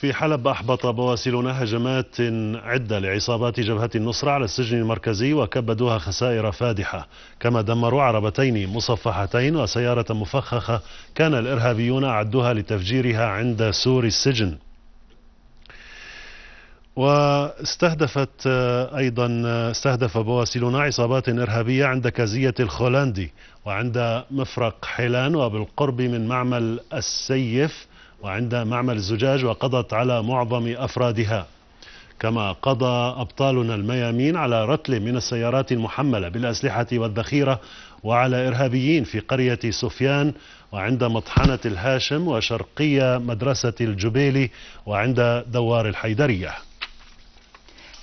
في حلب أحبط بواسلنا هجمات عدة لعصابات جبهة النصرة على السجن المركزي وكبدوها خسائر فادحة كما دمروا عربتين مصفحتين وسيارة مفخخة كان الإرهابيون أعدوها لتفجيرها عند سور السجن واستهدفت أيضا استهدف بواسلنا عصابات إرهابية عند كازية الخولندي وعند مفرق حيلان وبالقرب من معمل السيف وعند معمل الزجاج وقضت على معظم أفرادها كما قضى أبطالنا الميامين على رتل من السيارات المحملة بالأسلحة والذخيرة وعلى إرهابيين في قرية سفيان وعند مطحنة الهاشم وشرقية مدرسة الجبيلي وعند دوار الحيدريه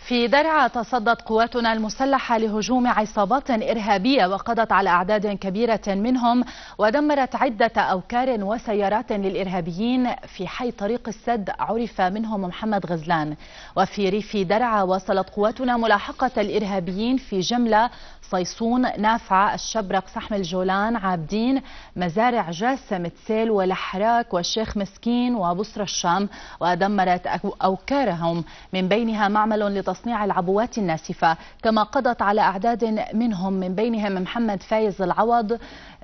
في درعا تصدت قواتنا المسلحة لهجوم عصابات إرهابية وقضت على أعداد كبيرة منهم ودمرت عدة أوكار وسيارات للإرهابيين في حي طريق السد عرف منهم محمد غزلان وفي ريف درعا واصلت قواتنا ملاحقة الإرهابيين في جملة صيصون نافعة الشبرق سحم الجولان عابدين مزارع جاسم تسيل والحراك والشيخ مسكين وبصر الشام ودمرت أوكارهم من بينها معمل لتصدق تصنيع العبوات الناسفة كما قضت على أعداد منهم من بينهم محمد فايز العوض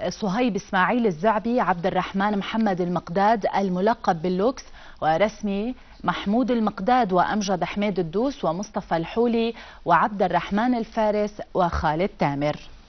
صهيب إسماعيل الزعبي عبد الرحمن محمد المقداد الملقب باللوكس ورسمي محمود المقداد وأمجد حميد الدوس ومصطفى الحولي وعبد الرحمن الفارس وخالد تامر